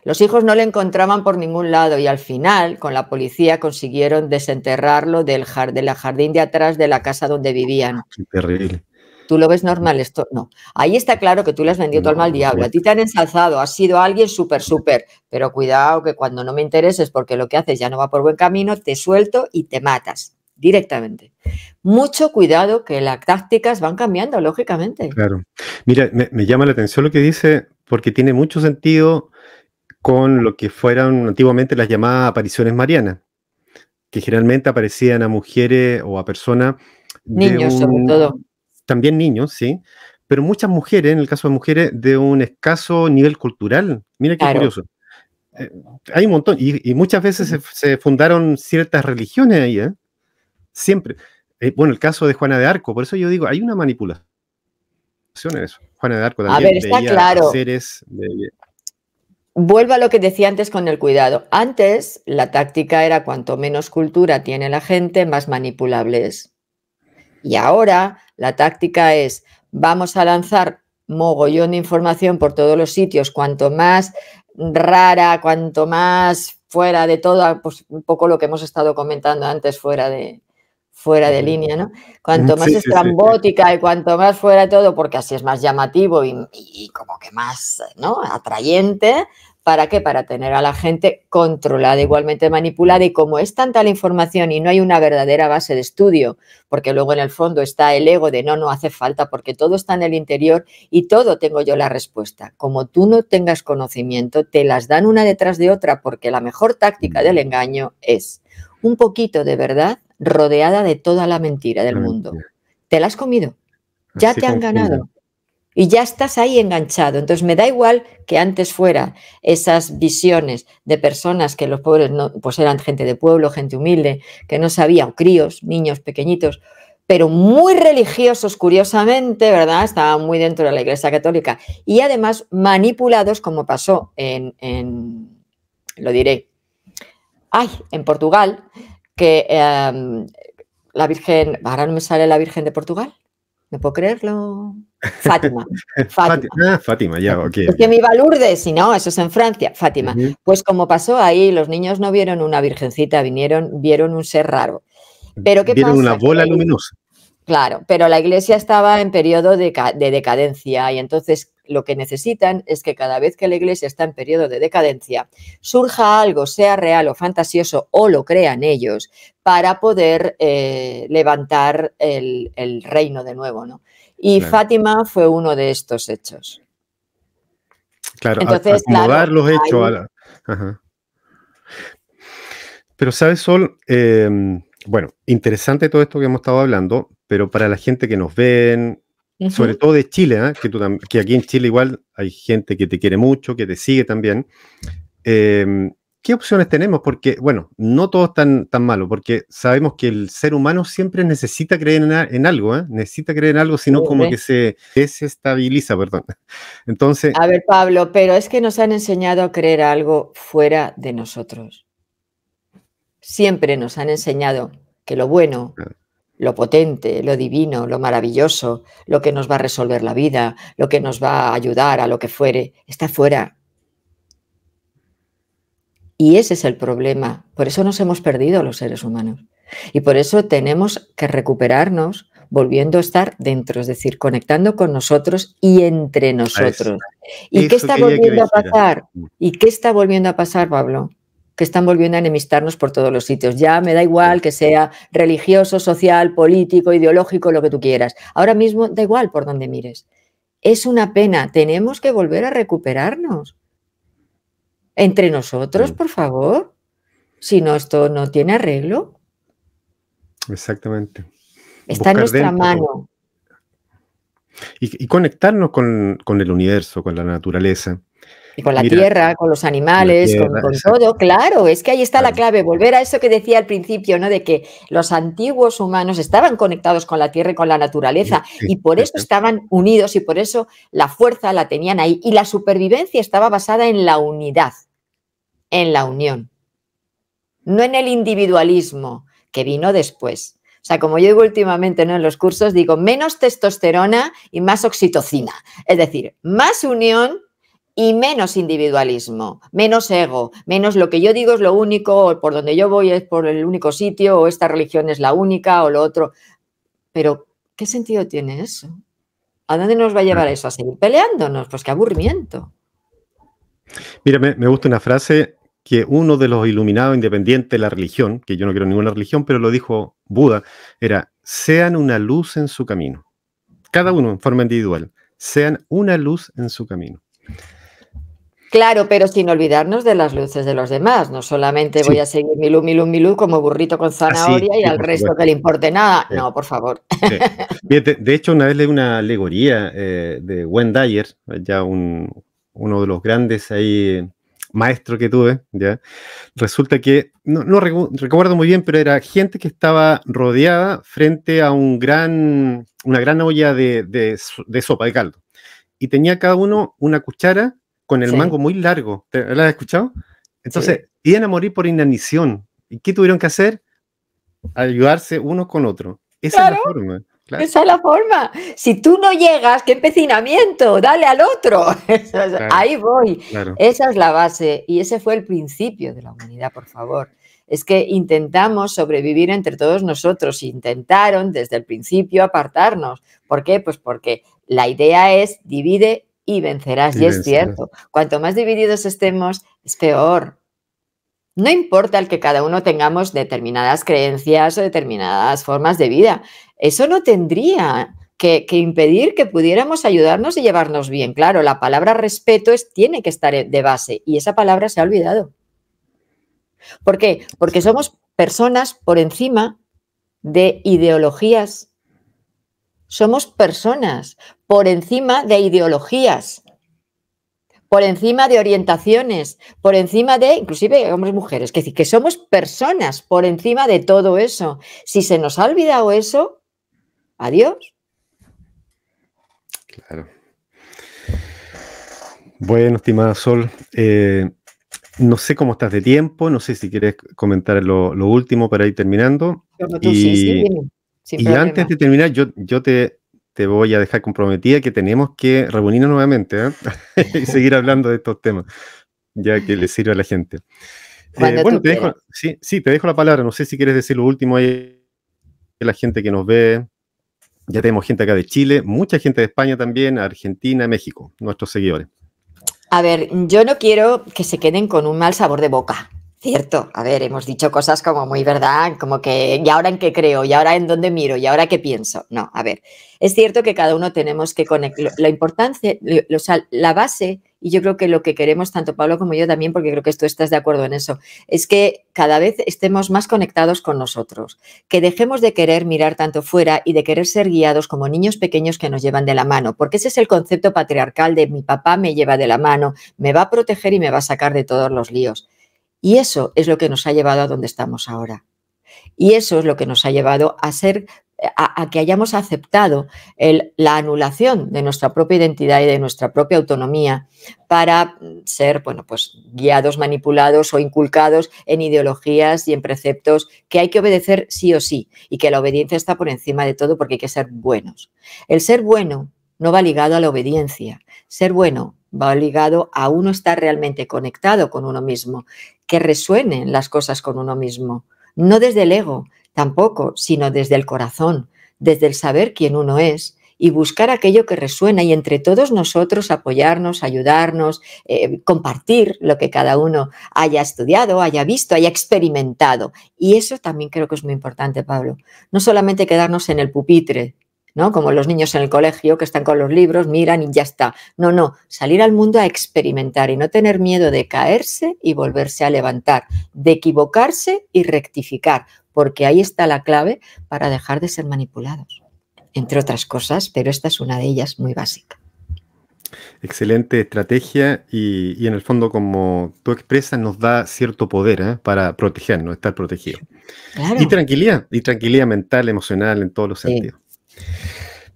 los hijos no le encontraban por ningún lado y al final, con la policía, consiguieron desenterrarlo del, jardín, jardín de atrás de la casa donde vivían. terrible. ¿Tú lo ves normal esto? No. Ahí está claro que tú le has vendido todo tu mal diablo. A ti te han ensalzado, has sido alguien súper, súper. Pero cuidado que cuando no me intereses porque lo que haces ya no va por buen camino, te suelto y te matas directamente. Mucho cuidado que las tácticas van cambiando, lógicamente. Claro. Mira, me llama la atención lo que dice porque tiene mucho sentido con lo que fueron antiguamente las llamadas apariciones marianas, que generalmente aparecían a mujeres o a personas. Niños, sobre todo. También niños, sí. Pero muchas mujeres, en el caso de mujeres, de un escaso nivel cultural. Mira qué curioso. Eh, hay un montón. Y, muchas veces se, fundaron ciertas religiones ahí, ¿eh? Siempre. Eh, bueno, el caso de Juana de Arco, por eso yo digo, hay una manipulación en eso. Juana de Arco también. A ver, está claro. Seres, Vuelvo a lo que decía antes con el cuidado. Antes la táctica era cuanto menos cultura tiene la gente, más manipulable es. Y ahora la táctica es vamos a lanzar mogollón de información por todos los sitios, cuanto más rara, cuanto más fuera de todo, pues un poco lo que hemos estado comentando antes fuera de, fuera de línea, ¿no? Cuanto más estrambótica y cuanto más fuera de todo, porque así es más llamativo y, y, como que más, ¿no? Atrayente. ¿Para qué? Para tener a la gente controlada, igualmente manipulada. Y como es tanta la información y no hay una verdadera base de estudio, porque luego en el fondo está el ego de no, no hace falta, porque todo está en el interior y todo tengo yo la respuesta. Como tú no tengas conocimiento, te las dan una detrás de otra, porque la mejor táctica del engaño es un poquito de verdad rodeada de toda la mentira del mundo. Te la has comido, ya te han ganado y ya estás ahí enganchado. Entonces me da igual que antes fuera esas visiones de personas que los pobres no, pues eran gente de pueblo, gente humilde, que no o críos, niños pequeñitos, pero muy religiosos, curiosamente, ¿verdad? Estaban muy dentro de la Iglesia Católica y además manipulados, como pasó en, en lo diré, ay, en Portugal, que em, la Virgen, ahora no me sale la Virgen de Portugal, no puedo creerlo. Fátima. Ah, Fátima, ya, ok. Es que me iba si Lourdes, no, eso es en Francia, Fátima. Pues como pasó ahí, los niños no vieron una virgencita, vinieron, vieron un ser raro. Pero ¿qué vieron una bola luminosa. Claro, pero la iglesia estaba en periodo de, de, decadencia y entonces lo que necesitan es que cada vez que la Iglesia está en periodo de decadencia, surja algo, sea real o fantasioso, o lo crean ellos, para poder eh, levantar el, reino de nuevo. Y Fátima fue uno de estos hechos. Claro, Entonces, acomodar los hechos. Ajá. Pero, ¿sabes, Sol? Em, bueno, interesante todo esto que hemos estado hablando, pero para la gente que nos ven, sobre todo de Chile, ¿eh? que, tú, que aquí en Chile igual hay gente que te quiere mucho, que te sigue también. Em, ¿Qué opciones tenemos? Porque, bueno, no todo es tan, tan malo, porque sabemos que el ser humano siempre necesita creer en, algo, ¿eh? necesita creer en algo, sino como que se desestabiliza, perdón. Entonces. A ver, Pablo, pero es que nos han enseñado a creer algo fuera de nosotros. Siempre nos han enseñado que lo bueno, lo potente, lo divino, lo maravilloso, lo que nos va a resolver la vida, lo que nos va a ayudar a lo que fuere, está fuera. Y ese es el problema. Por eso nos hemos perdido los seres humanos. Y por eso tenemos que recuperarnos volviendo a estar dentro, es decir, conectando con nosotros y entre nosotros. ¿Y qué está volviendo a pasar? ¿Y qué está volviendo a pasar, Pablo? que están volviendo a enemistarnos por todos los sitios. Ya me da igual que sea religioso, social, político, ideológico, lo que tú quieras. Ahora mismo da igual por donde mires. Es una pena. Tenemos que volver a recuperarnos. Entre nosotros, por favor. Si no, esto no tiene arreglo. Exactamente. Está en nuestra mano. Y, conectarnos con, con el universo, con la naturaleza y Con la tierra, con los animales, con, todo, claro, es que ahí está la clave, volver a eso que decía al principio, ¿no? De que los antiguos humanos estaban conectados con la tierra y con la naturaleza, y por eso estaban unidos, y por eso la fuerza la tenían ahí, y la supervivencia estaba basada en la unidad, en la unión, no en el individualismo que vino después. O sea, como yo digo últimamente ¿no? en los cursos, digo menos testosterona y más oxitocina. Es decir, más unión y menos individualismo, menos ego, menos lo que yo digo es lo único, o por donde yo voy es por el único sitio, o esta religión es la única, o lo otro. Pero, ¿qué sentido tiene eso? ¿A dónde nos va a mm. llevar eso? ¿A seguir peleándonos? Pues qué aburrimiento. Mira, me, me gusta una frase que uno de los iluminados independientes de la religión, que yo no quiero ninguna religión, pero lo dijo Buda, era, sean una luz en su camino. Cada uno en forma individual, sean una luz en su camino. Claro, pero sin olvidarnos de las luces de los demás. No solamente voy a seguir mi luz, mi luz, mi luz como burrito con ah, zanahoria y al resto que le importe nada. No, por favor. De, hecho, una vez leí una alegoría eh, de Wendy Dyer, ya un, uno de los grandes ahí maestro que tuve, ¿ya? Resulta que, no, recuerdo muy bien, pero era gente que estaba rodeada frente a un gran, una gran olla de, de, de sopa, de caldo. Y tenía cada uno una cuchara con el mango muy largo. ¿La has escuchado? Entonces, iban a morir por inanición. ¿Y qué tuvieron que hacer? Ayudarse uno con otro. Esa es la forma. Esa es la forma. Si tú no llegas, qué empecinamiento, dale al otro. Ahí voy. Esa es la base y ese fue el principio de la humanidad, por favor es que intentamos sobrevivir entre todos nosotros. Intentaron desde el principio apartarnos. ¿Por qué? Pues porque la idea es divide y vencerás. Y, es cierto, cuanto más divididos estemos, es peor. No importa el que cada uno tengamos determinadas creencias o determinadas formas de vida. Eso no tendría que, impedir que pudiéramos ayudarnos y llevarnos bien. Claro, la palabra respeto es, tiene que estar de base y esa palabra se ha olvidado. ¿Por qué? Porque somos personas por encima de ideologías somos personas por encima de ideologías, por encima de orientaciones, por encima de, inclusive hombres y mujeres, que decir, que somos personas por encima de todo eso. Si se nos ha olvidado eso, adiós. Claro. Bueno, estimada Sol, eh, no sé cómo estás de tiempo, no sé si quieres comentar lo, último para ir terminando y antes de terminar, yo, te, voy a dejar comprometida que tenemos que reunirnos nuevamente ¿eh? y seguir hablando de estos temas, ya que le sirve a la gente. Eh, bueno, te dejo, sí, te dejo la palabra. No sé si quieres decir lo último ahí. La gente que nos ve, ya tenemos gente acá de Chile, mucha gente de España también, Argentina, México, nuestros seguidores. A ver, yo no quiero que se queden con un mal sabor de boca. Cierto, a ver, hemos dicho cosas como muy verdad, como que y ahora en qué creo, y ahora en dónde miro, y ahora qué pienso. No, a ver, es cierto que cada uno tenemos que conectar. La importancia, la base, y yo creo que lo que queremos, tanto Pablo como yo también, porque creo que tú estás de acuerdo en eso, es que cada vez estemos más conectados con nosotros, que dejemos de querer mirar tanto fuera y de querer ser guiados como niños pequeños que nos llevan de la mano, porque ese es el concepto patriarcal de mi papá me lleva de la mano, me va a proteger y me va a sacar de todos los líos y eso es lo que nos ha llevado a donde estamos ahora. Y eso es lo que nos ha llevado a ser a, que hayamos aceptado la anulación de nuestra propia identidad y de nuestra propia autonomía para ser, bueno, pues guiados, manipulados o inculcados en ideologías y en preceptos que hay que obedecer sí o sí y que la obediencia está por encima de todo porque hay que ser buenos. El ser bueno no va ligado a la obediencia. Ser bueno va ligado a uno estar realmente conectado con uno mismo, que resuenen las cosas con uno mismo, no desde el ego tampoco, sino desde el corazón, desde el saber quién uno es y buscar aquello que resuena y entre todos nosotros apoyarnos, ayudarnos, eh, compartir lo que cada uno haya estudiado, haya visto, haya experimentado. Y eso también creo que es muy importante, Pablo. No solamente quedarnos en el pupitre ¿no? Como los niños en el colegio que están con los libros, miran y ya está. No, no, salir al mundo a experimentar y no tener miedo de caerse y volverse a levantar, de equivocarse y rectificar, porque ahí está la clave para dejar de ser manipulados, entre otras cosas, pero esta es una de ellas muy básica. Excelente estrategia y, en el fondo, como tú expresas, nos da cierto poder ¿eh? para protegernos, estar protegido Y tranquilidad, y tranquilidad mental, emocional, en todos los sentidos.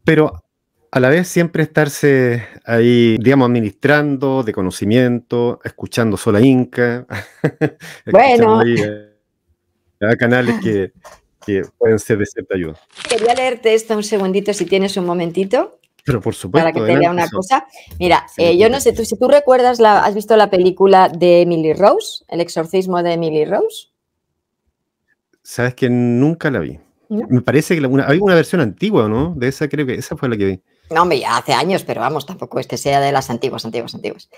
Pero a la vez siempre estarse ahí, digamos, administrando de conocimiento, escuchando sola Inca. bueno. Eh, canales que, pueden ser de cierta ayuda. Quería leerte esto un segundito, si tienes un momentito. Pero por supuesto. Para que te lea una cosa. Mira, eh, yo no sé, tú, si tú recuerdas, ¿has visto la película de Emily Rose? El exorcismo de Emily Rose. Sabes que nunca la vi. Me parece que hay una versión antigua, ¿no? De esa creo que esa fue la que vi. No, hombre, hace años, pero vamos, tampoco es que sea de las antiguas, antiguas, antiguas.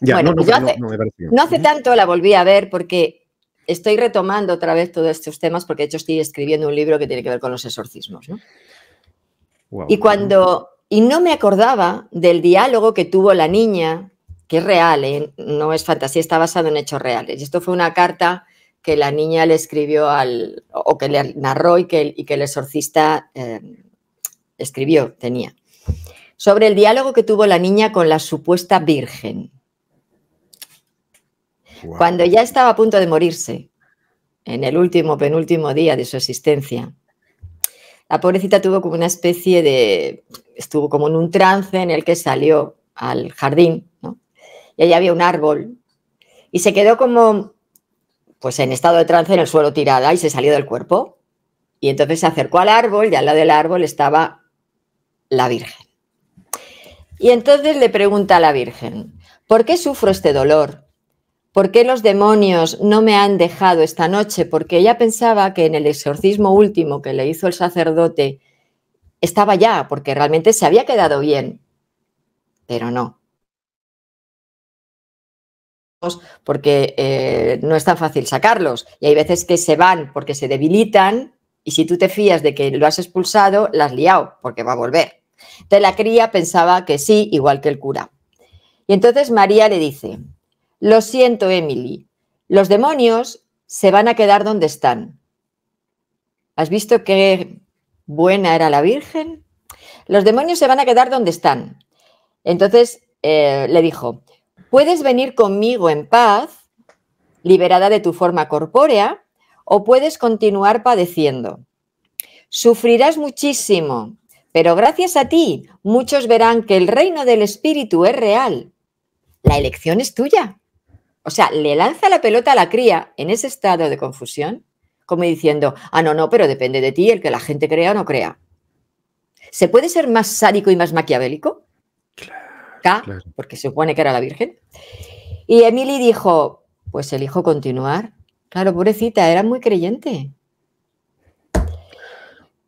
bueno, no, hace, tanto la volví a ver porque estoy retomando otra vez todos estos temas porque de hecho estoy escribiendo un libro que tiene que ver con los exorcismos, ¿no? Y cuando y no me acordaba del diálogo que tuvo la niña, que es real, ¿eh? no es fantasía, está basado en hechos reales. Y esto fue una carta que la niña le escribió al, o que le narró y que, el exorcista eh, escribió, tenía, sobre el diálogo que tuvo la niña con la supuesta virgen. Cuando ya estaba a punto de morirse, en el último, penúltimo día de su existencia, la pobrecita tuvo como una especie de, estuvo como en un trance en el que salió al jardín, ¿no? y allí había un árbol, y se quedó como pues en estado de trance en el suelo tirada y se salió del cuerpo. Y entonces se acercó al árbol y al lado del árbol estaba la Virgen. Y entonces le pregunta a la Virgen, ¿por qué sufro este dolor? ¿Por qué los demonios no me han dejado esta noche? Porque ella pensaba que en el exorcismo último que le hizo el sacerdote estaba ya, porque realmente se había quedado bien. Pero no, porque eh, no es tan fácil sacarlos. Y hay veces que se van porque se debilitan y si tú te fías de que lo has expulsado, la has liado porque va a volver. Entonces la cría pensaba que sí, igual que el cura. Y entonces María le dice, lo siento Emily, los demonios se van a quedar donde están. ¿Has visto qué buena era la Virgen? Los demonios se van a quedar donde están. Entonces eh, le dijo, Puedes venir conmigo en paz, liberada de tu forma corpórea, o puedes continuar padeciendo. Sufrirás muchísimo, pero gracias a ti muchos verán que el reino del espíritu es real. La elección es tuya. O sea, le lanza la pelota a la cría en ese estado de confusión, como diciendo, ah, no, no, pero depende de ti el que la gente crea o no crea. ¿Se puede ser más sádico y más maquiavélico? porque se supone que era la Virgen. Y Emily dijo, pues elijo continuar. Claro, pobrecita, era muy creyente.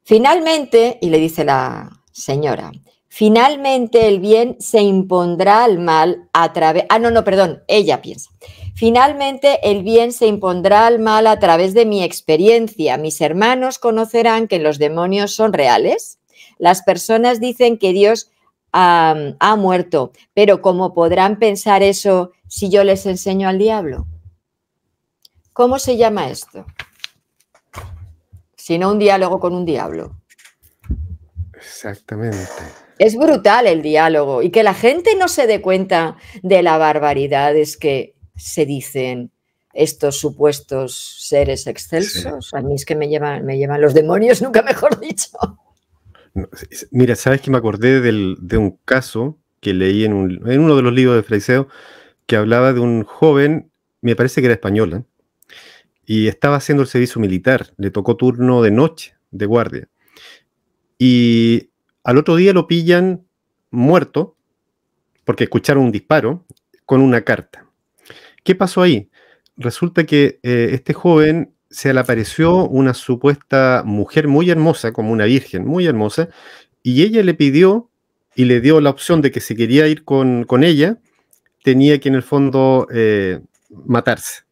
Finalmente, y le dice la señora, finalmente el bien se impondrá al mal a través... Ah, no, no, perdón, ella piensa. Finalmente el bien se impondrá al mal a través de mi experiencia. Mis hermanos conocerán que los demonios son reales. Las personas dicen que Dios ha, muerto. Pero ¿cómo podrán pensar eso si yo les enseño al diablo? ¿Cómo se llama esto? Si no un diálogo con un diablo. Exactamente. Es brutal el diálogo y que la gente no se dé cuenta de la barbaridad es que se dicen estos supuestos seres excelsos. A mí es que me llevan, me llevan los demonios, nunca mejor dicho. Mira, sabes que me acordé de un caso que leí en, uno de los libros de Freiseo que hablaba de un joven, me parece que era española, ¿eh? y estaba haciendo el servicio militar, le tocó turno de noche de guardia. Y al otro día lo pillan muerto porque escucharon un disparo con una carta. ¿Qué pasó ahí? Resulta que eh, este joven se le apareció una supuesta mujer muy hermosa, como una virgen muy hermosa, y ella le pidió y le dio la opción de que si quería ir con, ella, tenía que en el fondo eh, matarse.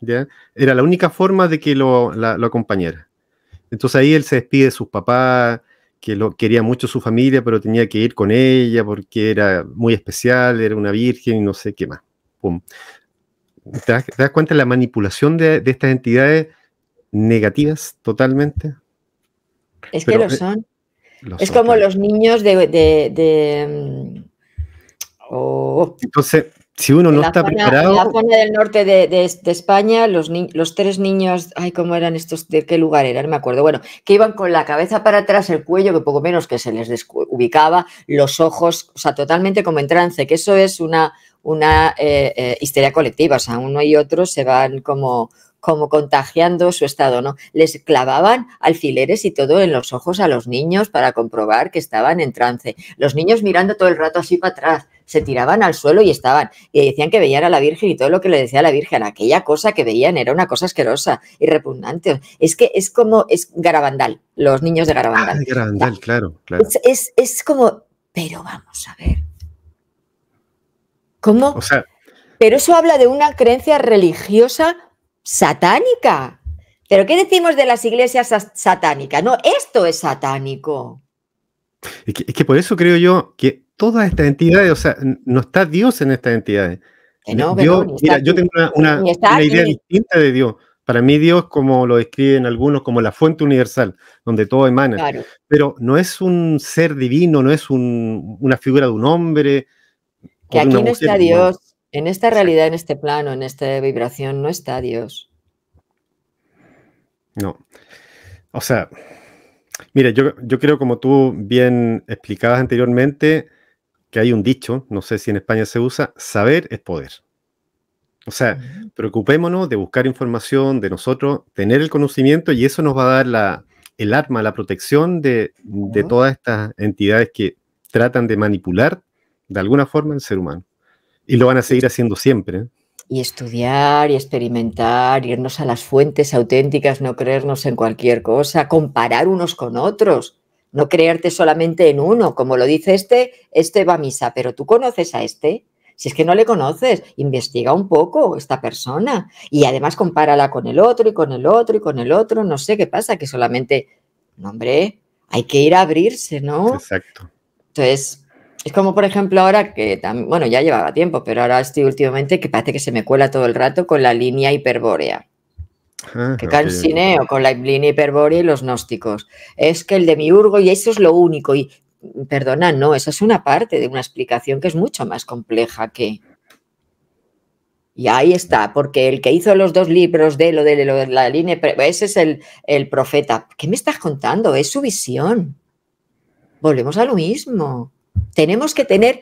¿ya? Era la única forma de que lo, la, acompañara. Entonces ahí él se despide de sus papás, que lo quería mucho su familia, pero tenía que ir con ella porque era muy especial, era una virgen y no sé qué más. Pum. ¿Te das, cuenta de la manipulación de, estas entidades negativas totalmente? Es que lo eh, son. es como los niños de... Mm, Entonces, si uno no está preparado... En la zona del norte de, España, los, los, tres niños, ay, ¿cómo eran estos? ¿De qué lugar eran? me acuerdo. Bueno, que iban con la cabeza para atrás, el cuello, que poco menos que se les ubicaba, los ojos, o sea, totalmente como en trance, que eso es una, una eh, eh, histeria colectiva, o sea, uno y otro se van como, como contagiando su estado, ¿no? Les clavaban alfileres y todo en los ojos a los niños para comprobar que estaban en trance. Los niños mirando todo el rato así para atrás, se tiraban al suelo y estaban, y decían que veían a la Virgen y todo lo que le decía a la Virgen, aquella cosa que veían era una cosa asquerosa y repugnante. Es que es como, es Garabandal, los niños de Garabandal. Ah, garabandal, claro, claro. es como, pero vamos a ver, ¿Cómo? Pero eso habla de una creencia religiosa satánica. ¿Pero qué decimos de las iglesias satánicas? No, esto es satánico. Es que, por eso creo yo que todas estas entidades, o sea, no está Dios en estas entidades. yo tengo una, idea distinta de Dios. Para mí Dios, como lo describen algunos, como la fuente universal, donde todo emana. Pero no es un ser divino, no es una figura de un hombre, que aquí no está Dios, en esta realidad, en este plano, en esta vibración, no está Dios. No. O sea, mire, yo, yo creo, como tú bien explicabas anteriormente, que hay un dicho, no sé si en España se usa, saber es poder. O sea, preocupémonos de buscar información de nosotros, tener el conocimiento y eso nos va a dar la, el arma, la protección de, de todas estas entidades que tratan de manipular de alguna forma, el ser humano. Y lo van a seguir haciendo siempre. ¿eh? Y estudiar y experimentar, irnos a las fuentes auténticas, no creernos en cualquier cosa, comparar unos con otros, no creerte solamente en uno. Como lo dice este, este va a misa, pero tú conoces a este. Si es que no le conoces, investiga un poco esta persona y además compárala con el otro y con el otro y con el otro. No sé qué pasa, que solamente, no, hombre, hay que ir a abrirse, ¿no? Exacto. Entonces, es como, por ejemplo, ahora que, bueno, ya llevaba tiempo, pero ahora estoy últimamente que parece que se me cuela todo el rato con la línea hiperbórea. Ah, que calcineo con la línea hiperbórea y los gnósticos. Es que el demiurgo y eso es lo único. Y perdona, no, esa es una parte de una explicación que es mucho más compleja que... Y ahí está, porque el que hizo los dos libros de lo de, la línea, ese es el, el profeta. ¿Qué me estás contando? Es su visión. Volvemos a lo mismo tenemos que tener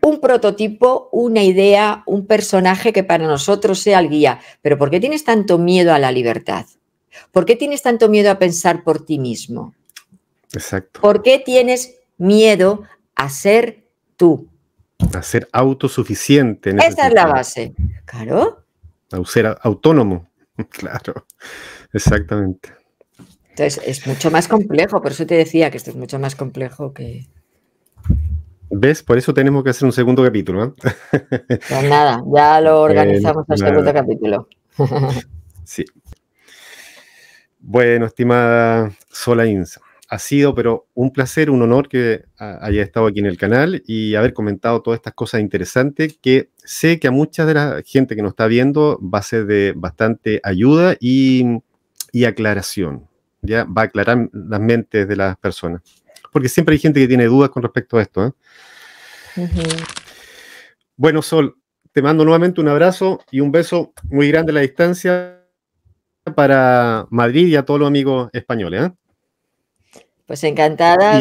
un prototipo, una idea, un personaje que para nosotros sea el guía. Pero ¿por qué tienes tanto miedo a la libertad? ¿Por qué tienes tanto miedo a pensar por ti mismo? Exacto. ¿Por qué tienes miedo a ser tú? A ser autosuficiente. Esa es la base. Claro. A ser autónomo. Claro. Exactamente. Entonces, es mucho más complejo. Por eso te decía que esto es mucho más complejo que, ¿Ves? Por eso tenemos que hacer un segundo capítulo. ¿ah? Pues nada, ya lo organizamos el segundo capítulo. sí. Bueno, estimada Sola Inza, ha sido pero un placer, un honor que ah, haya estado aquí en el canal y haber comentado todas estas cosas interesantes que sé que a mucha de la gente que nos está viendo va a ser de bastante ayuda y, aclaración. Ya va a aclarar las mentes de las personas porque siempre hay gente que tiene dudas con respecto a esto. ¿eh? Bueno, Sol, te mando nuevamente un abrazo y un beso muy grande a la distancia para Madrid y a todos los amigos españoles. ¿eh? Pues encantada,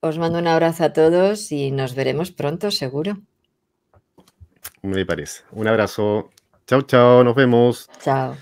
os mando, un abrazo a todos y nos veremos pronto, seguro. Me parece. Un abrazo. Chao, chao, nos vemos. Chao.